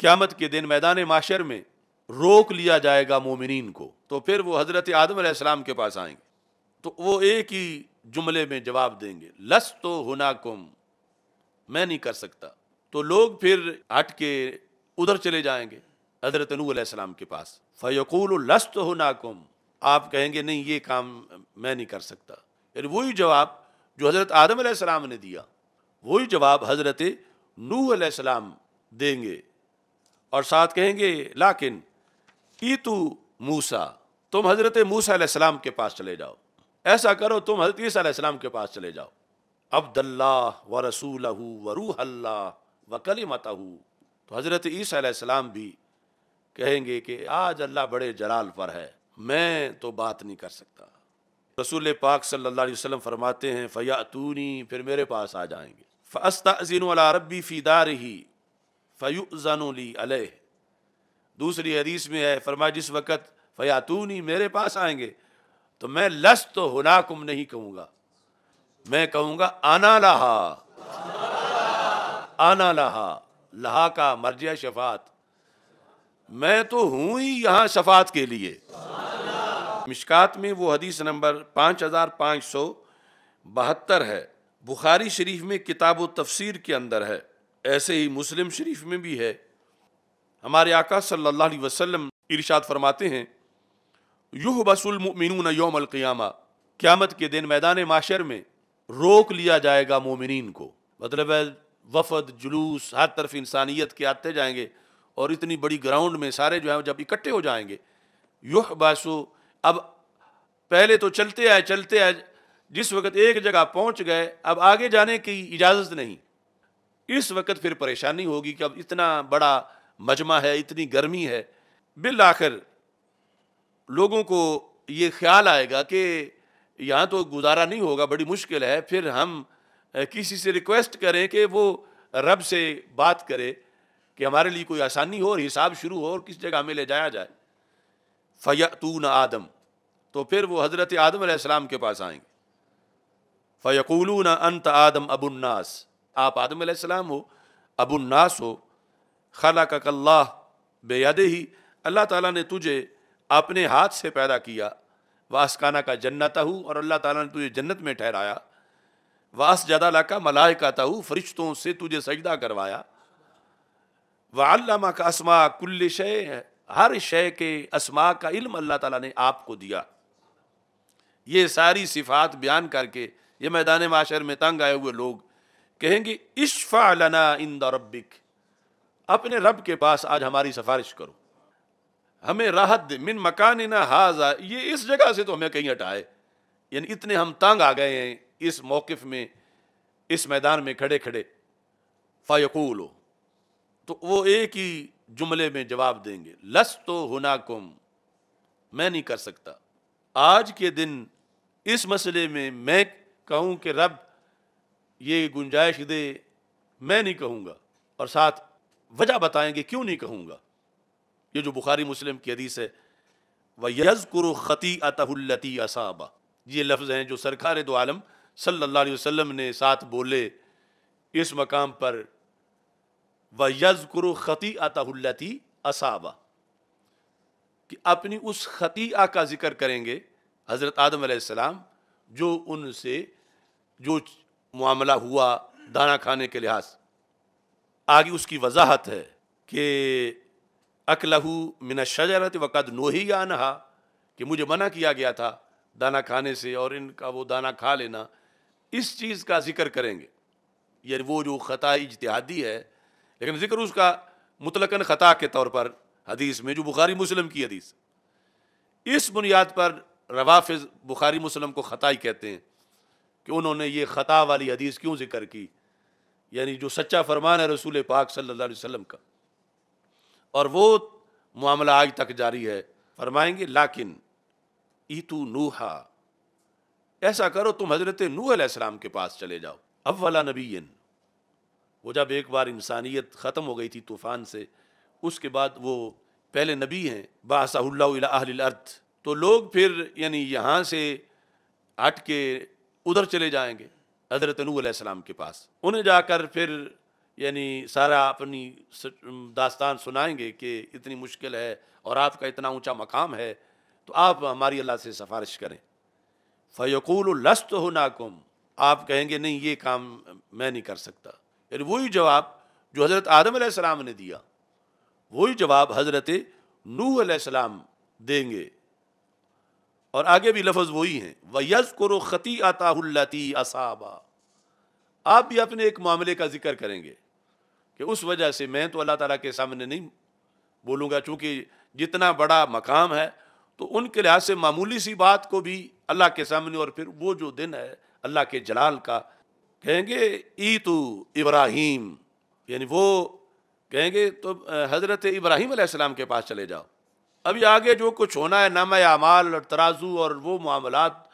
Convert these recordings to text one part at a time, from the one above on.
क़्यामत के दिन मैदान माशर में रोक लिया जाएगा मोमिन को तो फिर वो हज़रत आदम सलाम के पास आएंगे तो वो एक ही जुमले में जवाब देंगे लस तो कुम मैं नहीं कर सकता तो लोग फिर हट के उधर चले जाएंगे हजरत नू नूसम के पास फ़यकूल लस्त हो कुम आप कहेंगे नहीं ये काम मैं नहीं कर सकता यानी वही जवाब जो हज़रत आदम सलाम ने दिया वही जवाब हज़रत नूसम देंगे और साथ कहेंगे लाकिन ई तू मूसा तुम हज़रत मूसा के पास चले जाओ ऐसा करो तुम हजरत ईसीम के पास चले जाओ अब्दल्ला व रसूल व रूह अल्लाह व कलीमत तो हज़रत ईसीम भी कहेंगे कि आज अल्लाह बड़े जलाल पर है मैं तो बात नहीं कर सकता रसूल पाक सल्ला वसलम फरमाते हैं तूनी फिर मेरे पास आ जाएंगे फस्ता फ़स्ताज़िन रबी फ़ीदार ही फ़युज़नली अलह दूसरी हदीस में है फरमा जिस वक़्त फ़यातूनी मेरे पास आएंगे तो मैं लस तो हुनाकुम नहीं कहूँगा मैं कहूँगा आना लहा आना लहा लहा का मर्जिया शफात मैं तो हूँ ही यहाँ शफात के लिए मिशकात में वो हदीस नंबर पाँच हज़ार पाँच सौ बहत्तर है बुखारी शरीफ में किताब तफसीर के अंदर है ऐसे ही मुस्लिम शरीफ में भी है हमारे आका सल्लल्लाहु अलैहि वसल्लम इरशाद फरमाते हैं युह बसुलमिन योम क़ियामा क़्यामत के दिन मैदान माशर में रोक लिया जाएगा मोमिन को मतलब है वफद जुलूस हर तरफ इंसानियत के आते जाएंगे और इतनी बड़ी ग्राउंड में सारे जो हैं जब इकट्ठे हो जाएंगे युह बासु अब पहले तो चलते आए चलते आए जिस वक्त एक जगह पहुंच गए अब आगे जाने की इजाज़त नहीं इस वक्त फिर परेशानी होगी कि अब इतना बड़ा मजमा है इतनी गर्मी है बिल आखिर लोगों को ये ख्याल आएगा कि यहाँ तो गुजारा नहीं होगा बड़ी मुश्किल है फिर हम किसी से रिक्वेस्ट करें कि वो रब से बात करे कि हमारे लिए कोई आसानी हो और हिसाब शुरू हो और किस जगह हमें ले जाया जाए फ़यतून आदम तो फिर वो हज़रत आदम के पास आएंगे फ़यकूलून अंत आदम अबुन्नास आप आदम आसमाम हो अबुन्नास हो खला कल्ला बेयाद ही अल्लाह ताला ने तुझे अपने हाथ से पैदा किया वासकाना का जन्नत हो और अल्लाह ताला ने तुझे जन्नत में ठहराया वास जदा लाका मलायका ताहू फरिश्तों से तुझे सजदा करवाया वाल्लामा का असमा कुल्ल शय हर शय के असमा का इल्म अल्लाह ताला ने आपको दिया ये सारी सिफात बयान करके ये मैदान माशर में तंग आए हुए लोग कहेंगे इश्फा लना इंदा रबिक अपने रब के पास आज हमारी सिफारिश करो हमें राहत मिन मकान ना हाजा ये इस जगह से तो हमें कहीं हटाए यानी इतने हम तंग आ गए हैं इस मौकफ़ में इस मैदान में खड़े खड़े फ़ायकूल तो वो एक ही जुमले में जवाब देंगे लस तो कुम मैं नहीं कर सकता आज के दिन इस मसले में मैं कहूँ कि रब ये गुंजाइश दे मैं नहीं कहूँगा और साथ वजह बताएंगे क्यों नहीं कहूँगा ये जो बुखारी मुस्लिम की हदीस है व यजकुर ख़ती अतहुल्लती असाबा ये लफ्ज़ हैं जो सरकार दो आलम सल्ला वसम ने साथ बोले इस मकाम पर व यजकुर ख़ती अतहुल्लती असाबा कि अपनी उस आ का जिक्र करेंगे हज़रत आदम आसमाम जो उनसे जो मामला हुआ दाना खाने के लिहाज आगे उसकी वजाहत है कि अकलहू मिना शजरत वक़द नोही या नहा कि मुझे मना किया गया था दाना खाने से और इनका वो दाना खा लेना इस चीज़ का जिक्र करेंगे ये वो जो ख़ता इजतहादी है लेकिन जिक्र उसका मुतलकन ख़ता के तौर पर हदीस में जो बुखारी मुस्लिम की हदीस इस बुनियाद पर रवाफ़ बुखारी मुस्लिम को ही कहते हैं कि उन्होंने ये ख़ता वाली हदीस क्यों जिक्र की यानी जो सच्चा फरमान है रसूल पाक सल्लल्लाहु अलैहि वसल्लम का और वो मामला आज तक जारी है फरमाएंगे लाकिन ईतू नूहा ऐसा करो तुम हज़रत नूह के पास चले जाओ अब वाला नबीन वो जब एक बार इंसानियत ख़त्म हो गई थी तूफ़ान से उसके बाद वो पहले नबी हैं अर्थ तो लोग फिर यानी यहाँ से हट के उधर चले जाएंगे हजरत नूसम के पास उन्हें जाकर फिर यानी सारा अपनी दास्तान सुनाएंगे कि इतनी मुश्किल है और आपका इतना ऊंचा मकाम है तो आप हमारी अल्लाह से सिफारिश करें फ़यकूल लस्त हो नाकुम आप कहेंगे नहीं ये काम मैं नहीं कर सकता यानी वही जवाब जो हज़रत आदम सलाम ने दिया वही जवाब हज़रत नूसम देंगे और आगे भी लफ्ज़ वही हैं यज करो ख़ती आताहुल्लती असाबा आप भी अपने एक मामले का जिक्र करेंगे कि उस वजह से मैं तो अल्लाह ताला के सामने नहीं बोलूँगा चूँकि जितना बड़ा मकाम है तो उनके लिहाज से मामूली सी बात को भी अल्लाह के सामने और फिर वो जो दिन है अल्लाह के जलाल का कहेंगे ई तो इब्राहिम यानी वो कहेंगे तो हज़रत इब्राहिम के पास चले जाओ अभी आगे जो कुछ होना है नाम अमाल और तराजू और वो मामलात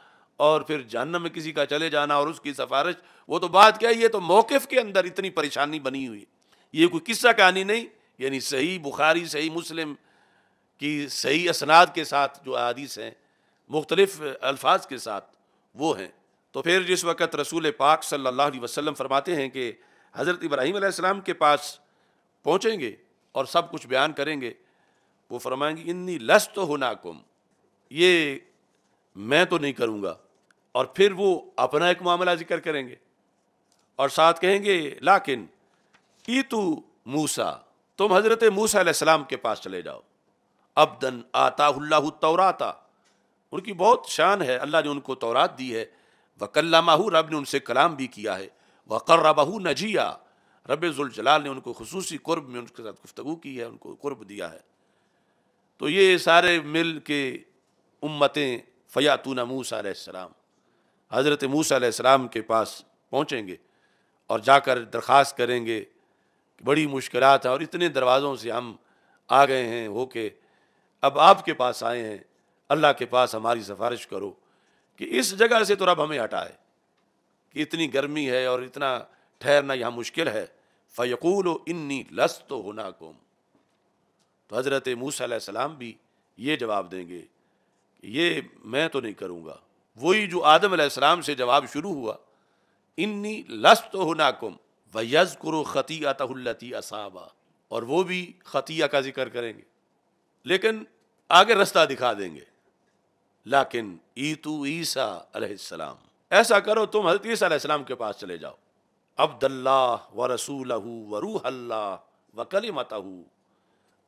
और फिर जहन्नम में किसी का चले जाना और उसकी सफारिश वो तो बात क्या ये तो मौक़ के अंदर इतनी परेशानी बनी हुई ये कोई किस्सा कहानी नहीं यानी सही बुखारी सही मुस्लिम की सही असनाद के साथ जो अदीस हैं मुख्तलिफ़ अल्फाज के साथ वो हैं तो फिर जिस वक़्त रसूल पाक सल्ला अलैहि फरमाते हैं कि हज़रत इब्राहीम के पास पहुँचेंगे और सब कुछ बयान करेंगे वो फरमाएंगे इन्नी लस तो होना कुम ये मैं तो नहीं करूँगा और फिर वो अपना एक मामला जिक्र करेंगे और साथ कहेंगे लाकिन ई तू मूसा तुम हज़रत मूसा सलाम के पास चले जाओ अबदन आता तौराता उनकी बहुत शान है अल्लाह ने उनको तौरात दी है वकल्लामाहू रब ने उनसे कलाम भी किया है वकर्रबाहू नजिया रब ने उनको खसूसी कुर्ब में उनके साथ गुफ्तु की है उनको कुर्ब दिया है तो ये सारे मिल के उम्मतें फ़यातून मूसा हज़रत मूसा के पास पहुँचेंगे और जाकर दरख्वास्त करेंगे कि बड़ी मुश्किल है और इतने दरवाज़ों से हम आ गए हैं हो के अब आपके पास आए हैं अल्लाह के पास हमारी सिफारिश करो कि इस जगह से तो रब हमें हटाए कि इतनी गर्मी है और इतना ठहरना यहाँ मुश्किल है फ़यकूल इन्नी लस्त होना कुम तो हज़रत मूसम भी ये जवाब देंगे ये मैं तो नहीं करूँगा वही जो आदम आसमाम से जवाब शुरू हुआ इन्नी लस्त हो नाकुम वज़ करो ख़ती तहुलती असाबा और वो भी ख़तिया का जिक्र करेंगे लेकिन आगे रास्ता दिखा देंगे लाकिन ईतू ईसा ऐसा करो तुम हजरत ईसा के पास चले जाओ अब्दल्ला व रसूल व रूह अल्लाह व कलिमत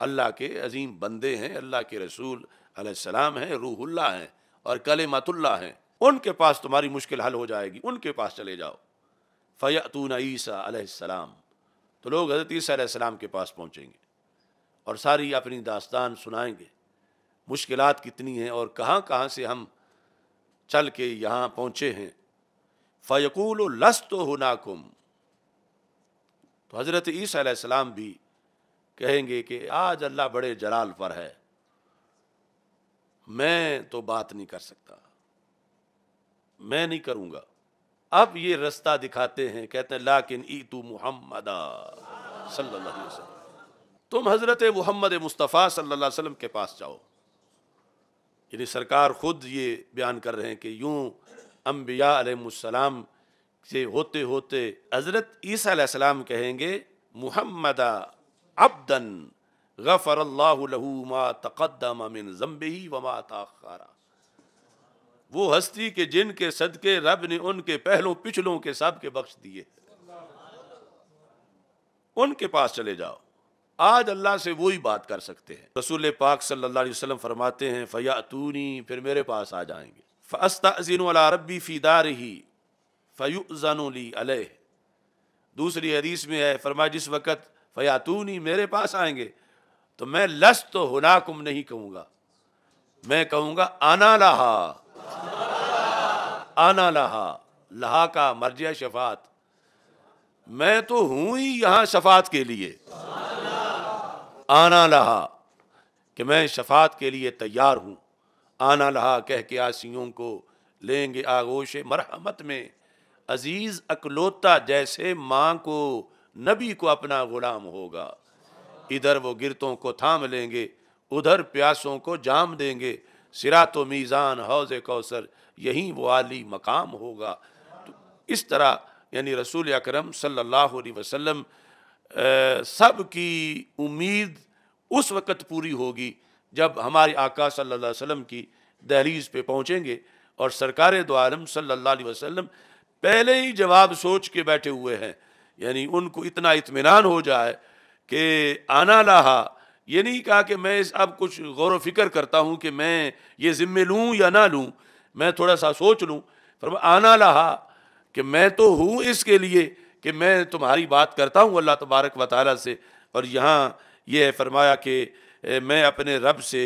अल्लाह के अजीम बंदे हैं अल्लाह के रसूल अलैहिस्सलाम हैं रूहुल्ला हैं और कले मतुल्ला हैं उनके पास तुम्हारी मुश्किल हल हो जाएगी उनके पास चले जाओ फ़यातून ईसा अलैहिस्सलाम तो लोग हज़रत ईसा अलैहिस्सलाम के पास पहुँचेंगे और सारी अपनी दास्तान सुनाएंगे मुश्किल कितनी हैं और कहाँ कहाँ से हम चल के यहाँ पहुँचे हैं फ़यकूल लस्त हो हुनाकुम तो हज़रत ईसा भी कहेंगे कि आज अल्लाह बड़े जलाल पर है मैं तो बात नहीं कर सकता मैं नहीं करूंगा अब ये रास्ता दिखाते हैं कहते हैं लाकिन ईतू मुहम्मद तुम हज़रत मोहम्मद मुस्तफ़ा सल्ला वसलम के पास जाओ यानी सरकार ख़ुद ये बयान कर रहे हैं कि यूं अम्बिया से होते होते हज़रत ईसा सलाम कहेंगे मुहम्मदा अब्दन गफर मा तकदम मिन जम्बी वमा ताखारा वो हस्ती के जिन के सदके रब ने उनके पहलों पिछलों के सब के बख्श दिए उनके पास चले जाओ आज अल्लाह से वो ही बात कर सकते हैं रसूल पाक सल्लल्लाहु अलैहि वसल्लम फरमाते हैं फ़यातूनी फिर मेरे पास आ जाएंगे फ़स्ताजिन रबी फ़ीदार ही फ़युजनली अलह दूसरी हदीस में है फरमा जिस वक़्त फयातूनी मेरे पास आएंगे तो मैं लस तो हुनाकुम नहीं कहूंगा मैं कहूंगा आना लहा आना लहा लहा का मर्जिया शफात मैं तो हूं ही यहाँ शफात के लिए आना लहा कि मैं शफात के लिए तैयार हूं आना लहा कह के आसियों को लेंगे आगोश मरहमत में अज़ीज़ अकलौता जैसे मां को नबी को अपना गुलाम होगा इधर वो गिरतों को थाम लेंगे उधर प्यासों को जाम देंगे सिरा तो मीज़ान हौज कौसर यहीं वो आली मकाम होगा तो इस तरह यानी रसूल अकरम सल्लल्लाहु अलैहि वसल्लम सब की उम्मीद उस वक़्त पूरी होगी जब हमारे आका सल्लल्लाहु अलैहि वसल्लम की दहलीज़ पे पहुँचेंगे और सरकार दो आलम सल्लल्लाहु अलैहि वसल्लम पहले ही जवाब सोच के बैठे हुए हैं यानी उनको इतना इतमान हो जाए कि आना लाहा ये नहीं कहा कि मैं इस अब कुछ गौर वफिक्र फिक्र करता हूँ कि मैं ये ज़िम्मे लूँ या ना लूँ मैं थोड़ा सा सोच लूँ पर आना लाहा कि मैं तो हूँ इसके लिए कि मैं तुम्हारी बात करता हूँ अल्लाह तबारक व ताली से और यहाँ यह है फरमाया कि मैं अपने रब से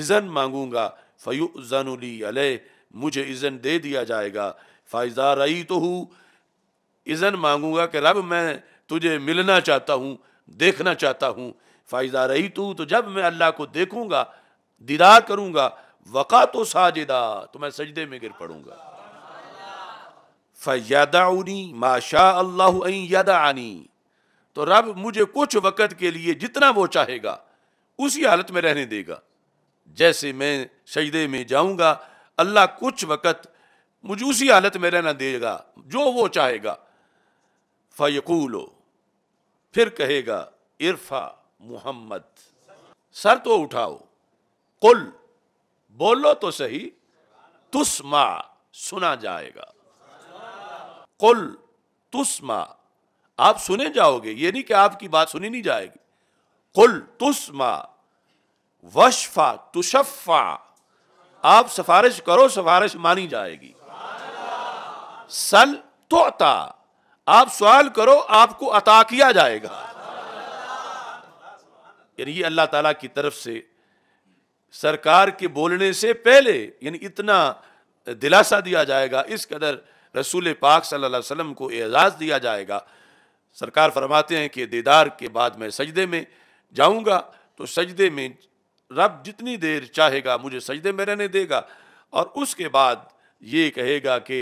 इज़न मांगूँगा फ़यू ज़नुली अलह मुझे इज़न दे दिया जाएगा फ़ायज़ा रई तो हूँ इज़न मांगूंगा कि रब मैं तुझे मिलना चाहता हूँ देखना चाहता हूँ फ़ायदा रही तू तो जब मैं अल्लाह को देखूँगा दीदार करूँगा वक़ा तो साजिदा तो मैं सजदे में गिर पड़ूंगा फ़यादाउनी माशा अल्लाह यादा आनी तो रब मुझे कुछ वक़्त के लिए जितना वो चाहेगा उसी हालत में रहने देगा जैसे मैं सजदे में जाऊँगा अल्लाह कुछ वक़्त मुझे उसी हालत में रहना देगा जो वो चाहेगा फ़यकूलो फिर कहेगा इरफा मुहम्मद सर तो उठाओ कुल बोलो तो सही तुस्मा सुना जाएगा कुल तुस्मा आप सुने जाओगे ये नहीं कि आपकी बात सुनी नहीं जाएगी कुल तुस्मा वशफा तुशफा आप सिफारिश करो सिफारिश मानी जाएगी सल तोता आप सवाल करो आपको अता किया जाएगा यानी ये अल्लाह ताला की तरफ से सरकार के बोलने से पहले यानी इतना दिलासा दिया जाएगा इस कदर रसूल पाक सल्लल्लाहु अलैहि वसल्लम को एजाज़ दिया जाएगा सरकार फरमाते हैं कि दीदार के बाद मैं सजदे में जाऊंगा तो सजदे में रब जितनी देर चाहेगा मुझे सजदे में रहने देगा और उसके बाद ये कहेगा कि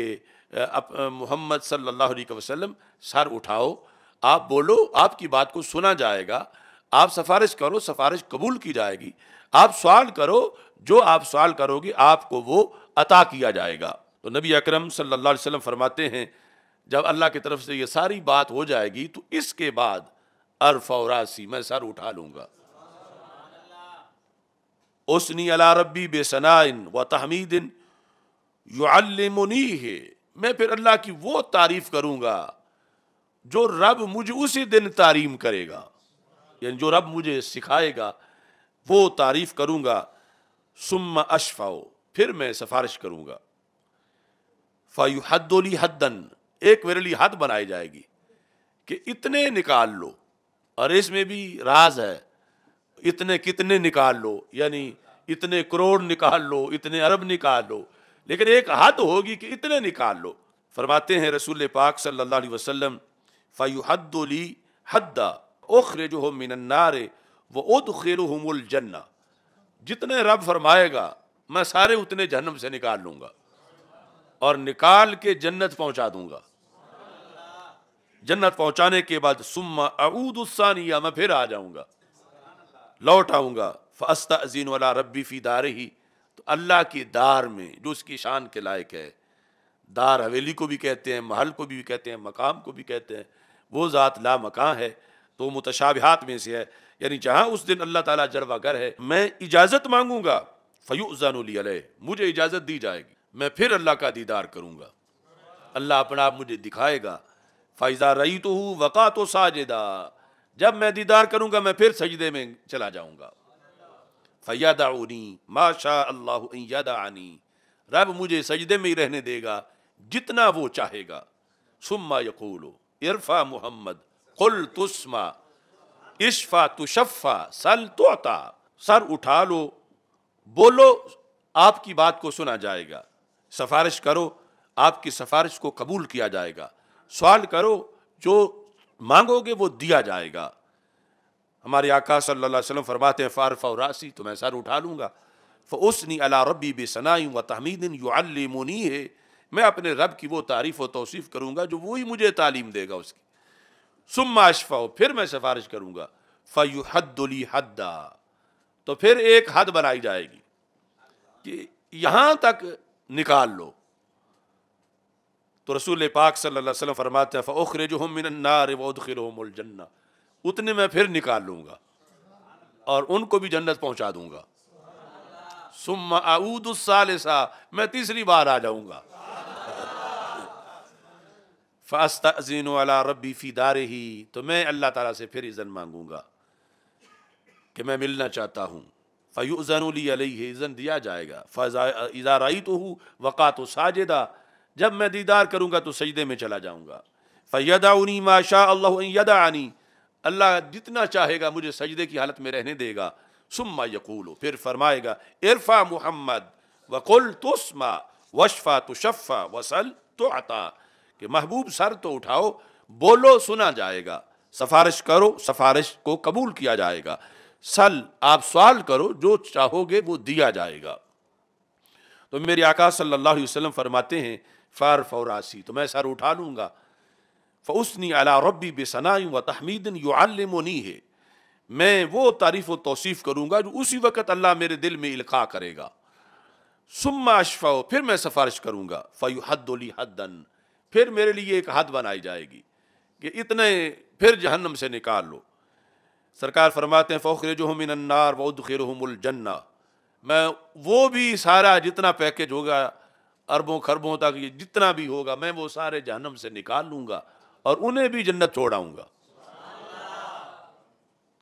मोहम्मद सल्लल्लाहु अलैहि वसल्लम सर उठाओ आप बोलो आपकी बात को सुना जाएगा आप सफारिश करो सफारिश कबूल की जाएगी आप सवाल करो जो आप सवाल करोगे आपको वो अता किया जाएगा तो नबी अकरम सल्लल्लाहु अलैहि वसल्लम फरमाते हैं जब अल्लाह की तरफ से ये सारी बात हो जाएगी तो इसके बाद अरफौरासी मैं सर उठा लूँगा उसनी अला रबी बेसनाइन व तहमीदिन युमनी है मैं फिर अल्लाह की वो तारीफ़ करूँगा जो रब मुझे उसी दिन तारीम करेगा यानी जो रब मुझे सिखाएगा वो तारीफ़ करूंगा सुम्मा अशफाओ फिर मैं सिफारिश करूंगा फ़ायु हद्दोली हदन एक वेरली हद बनाई जाएगी कि इतने निकाल लो और इसमें भी राज है इतने कितने निकाल लो यानी इतने करोड़ निकाल लो इतने अरब निकाल लो लेकिन एक हद होगी कि इतने निकाल लो फरमाते हैं रसूल पाक सल्लल्लाहु अलैहि वसल्लम फ़युहद्दुली हद्दा ओखरे जो हो मिनन्नारे वो उद खेर जन्ना जितने रब फरमाएगा मैं सारे उतने जहनम से निकाल लूँगा और निकाल के जन्नत पहुँचा दूँगा जन्नत पहुँचाने के बाद सुम्मा अऊदुस्सानिया मैं फिर आ जाऊँगा लौट आऊँगा फ़स्ता अजीन वाला रबी फ़ी दार ही अल्लाह की दार में जो उसकी शान के लायक है दार हवेली को भी कहते हैं महल को भी कहते हैं मकाम को भी कहते हैं वो ज़ात ला मकां है तो मुतशाबहत में से है यानी जहाँ उस दिन अल्लाह ताला जरवागर है मैं इजाज़त मांगूंगा फ़यूज़ानली मुझे इजाज़त दी जाएगी मैं फिर अल्लाह का दीदार करूँगा अल्लाह अपना आप मुझे दिखाएगा फ़ैज़ा रही तो हूँ वक़ा तो साजिदा जब मैं दीदार करूँगा मैं फिर सजदे में चला जाऊँगा फ़यादाउनी माशा अल्लाह यादाउनी आनी रब मुझे सजदे में ही रहने देगा जितना वो चाहेगा सुम्मा यकूलो इरफा मोहम्मद कुल तुस्मा इशफा तुशफ़ा सल तोता सर उठा लो बोलो आपकी बात को सुना जाएगा सफारिश करो आपकी सफारिश को कबूल किया जाएगा सवाल करो जो मांगोगे वो दिया जाएगा हमारे आका सल्लल्लाहु अलैहि वसल्लम फरमाते हैं फ़ार फ़ौरासी तो मैं सर उठा लूँगा नी अला रबी बेसनाई व तहमीदिन युमनी है मैं अपने रब की वो तारीफ़ व तोसीफ़ करूँगा जो वही मुझे तालीम देगा उसकी सुम्मा आशफ़ा हो फिर मैं सिफारिश करूँगा फ़यु हद्दुली हद्दा तो फिर एक हद बनाई जाएगी कि यहाँ तक निकाल लो तो रसूल पाक सल्लल्लाहु अलैहि वसल्लम फरमाते हैं फ़ोखरे जो हम मिनन्नार वदखिल जन्ना उतने मैं फिर निकाल लूंगा और उनको भी जन्नत पहुंचा दूंगा सुम्मा मैं तीसरी बार आ जाऊंगा फीन वाला रबी फ़ी दार ही तो मैं अल्लाह ताला से फिर इज़न मांगूंगा कि मैं मिलना चाहता हूँ फ़यूज़नली है इज़न दिया जाएगा फ़ा इज़ाराई तो हूँ वक़ा तो साजिदा जब मैं दीदार करूँगा तो सजदे में चला जाऊँगा फ़ैदाउनी माशा अल्लादा आनी अल्लाह जितना चाहेगा मुझे सजदे की हालत में रहने देगा सुम्मा यकूल फिर फरमाएगा इरफा मुहम्मद वकुल तुस्मा वशफ़ा तुशफ़ा वसल तो अता कि महबूब सर तो उठाओ बोलो सुना जाएगा सफारिश करो सफारिश को कबूल किया जाएगा सल आप सवाल करो जो चाहोगे वो दिया जाएगा तो मेरे आका सल्लल्लाहु अलैहि वसल्लम फरमाते हैं फ़ार फौरासी तो मैं सर उठा लूँगा फ़ौसनी अला रबी बेसना व तहमीदन युआलमनी है मैं वो तारीफ़ व तोसीफ़ करूँगा जो उसी वक़्त अल्लाह मेरे दिल में इल्का करेगा सुम्मा अशफाओ फिर मैं सिफारिश करूँगा फ़यु हद्दली हदन फिर मेरे लिए एक हद बनाई जाएगी कि इतने फिर जहन्नम से निकाल लो सरकार फरमाते हैं फ़ोखिर जो हम इन्नार वदखिर जन्ना मैं वो भी सारा जितना पैकेज होगा अरबों खरबों तक ये जितना भी होगा मैं वो सारे जहन्नम से निकाल लूँगा और उन्हें भी जन्नत छोड़ाऊंगा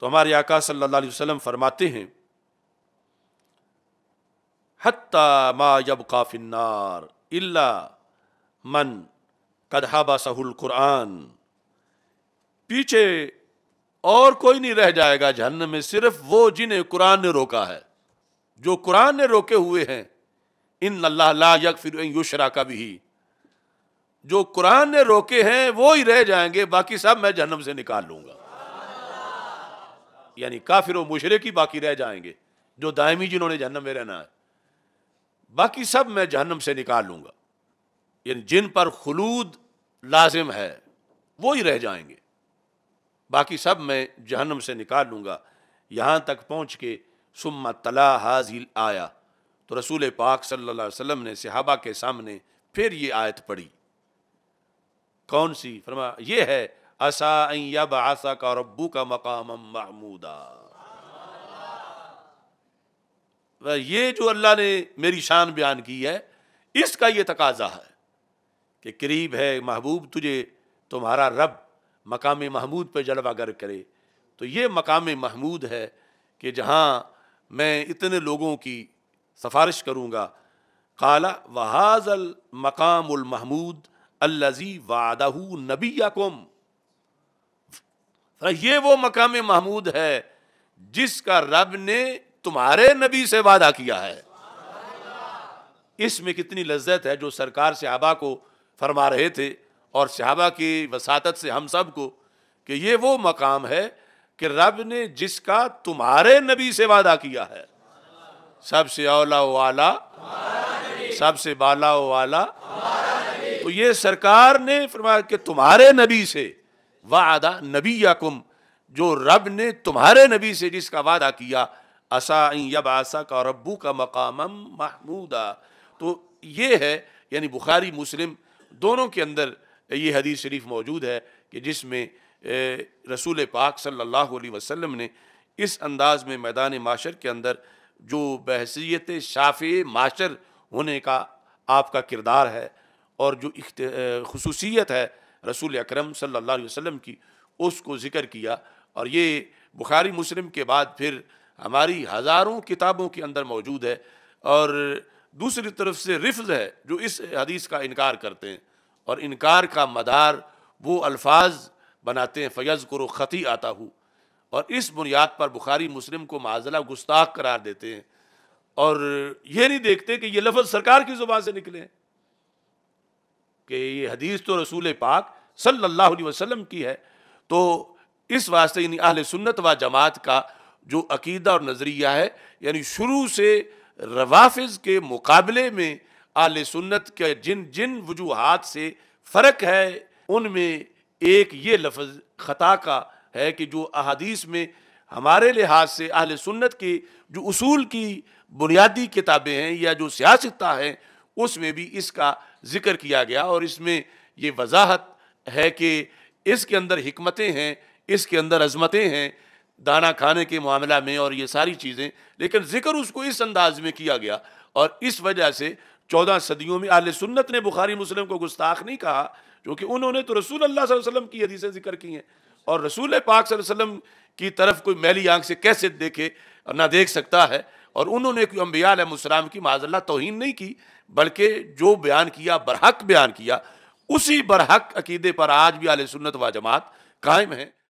तो हमारे आका सल्लल्लाहु अलैहि वसल्लम फरमाते हैं हत्ता मा इल्ला मन कदहाबा सहुल कुरान पीछे और कोई नहीं रह जाएगा जहन में सिर्फ वो जिन्हें कुरान ने रोका है जो कुरान ने रोके हुए हैं इन अल्लाह ला यक फिर का भी जो कुरान ने रोके हैं वो ही रह जाएंगे बाकी सब मैं जहनम से निकाल लूंगा यानी काफिर व मुशरक ही बाकी रह जाएंगे जो दायमी जिन्होंने जहनम में रहना है बाकी सब मैं जहनम से निकाल लूँगा यानी जिन पर खलूद लाजिम है वो ही रह जाएंगे बाकी सब मैं जहनम से निकाल लूँगा यहाँ तक पहुँच के सुम्मा तला हाजिल आया तो रसूल पाक सल्लल्लाहु अलैहि वसल्लम ने सिहाबा के सामने फिर ये आयत पढ़ी कौन सी फरमा ये है असा अब आसा का रब्बू का मकाम महमूदा ये जो अल्लाह ने मेरी शान बयान की है इसका ये तकाजा है कि करीब है महबूब तुझे तुम्हारा रब मकाम महमूद पर जलवागर करे तो ये मकाम महमूद है कि जहाँ मैं इतने लोगों की सफारिश करूँगा काला वहाज़ल मकामहमूद महमूद अल्लाजी वादहू नबी याकुम ये वो मकाम महमूद है जिसका रब ने तुम्हारे नबी से वादा किया है इसमें कितनी लज्जत है जो सरकार सहाबा को फरमा रहे थे और सिहाबा की वसात से हम सब को कि ये वो मकाम है कि रब ने जिसका तुम्हारे नबी से वादा किया है सबसे औला वाला सबसे बाला वाला तो ये सरकार ने फरमाया कि तुम्हारे नबी से वादा नबी याकुम जो रब ने तुम्हारे नबी से जिसका वादा किया असा यब आसा का रब्बू का मकाम महमूदा तो ये है यानी बुखारी मुस्लिम दोनों के अंदर ये हदीस शरीफ मौजूद है कि जिसमें रसूल पाक सल्लल्लाहु अलैहि वसल्लम ने इस अंदाज़ में मैदान माशर के अंदर जो बहसीत शाफ़ माशर होने का आपका किरदार है और जो खसूसियत है रसूल अक्रम सल्ला की उसको ज़िक्र किया और ये बुखारी मुस्लिम के बाद फिर हमारी हज़ारों किताबों के अंदर मौजूद है और दूसरी तरफ से रिफ्ज़ है जो इस हदीस का इनकार करते हैं और इनकार का मदार वो अल्फाज बनाते हैं फ़ैज़ करो ख़ती आता हूँ और इस बुनियाद पर बुखारी मुस्लिम को माजला गुस्ताख करार देते हैं और ये नहीं देखते कि ये लफ्ज़ सरकार की ज़ुबान से निकले हैं कि ये हदीस तो रसूल पाक सल्लल्लाहु अलैहि वसल्लम की है तो इस वास्ते यानी अहल सुन्नत व जमात का जो अकीदा और नज़रिया है यानी शुरू से रवाफिज़ के मुकाबले में अहल सुन्नत के जिन जिन वजूहत से फ़र्क है उनमें एक ये लफज ख़ता का है कि जो अहादीस में हमारे लिहाज से अहल सुन्नत के जो असूल की बुनियादी किताबें हैं या जो सियासता हैं उसमें भी इसका जिक्र किया गया और इसमें ये वजाहत है कि इसके अंदर हमतें हैं इसके अंदर अजमतें हैं दाना खाने के मामला में और ये सारी चीज़ें लेकिन ज़िक्र उसको इस अंदाज में किया गया और इस वजह से चौदह सदियों में आल सुन्नत ने बुखारी मुस्लिम को गुस्ताख नहीं कहा क्योंकि उन्होंने तो रसूल अल्लाह वसल्लम की हदीसें जिक्र की हैं और रसूल पाक वसल्लम की तरफ कोई मैली आंख से कैसे देखे और ना देख सकता है और उन्होंने अम्बियाम की माजल्ला तोहन नहीं की बल्कि जो बयान किया बरहक बयान किया उसी बरहक अकीदे पर आज भी आल सुन्नत व जमात कायम है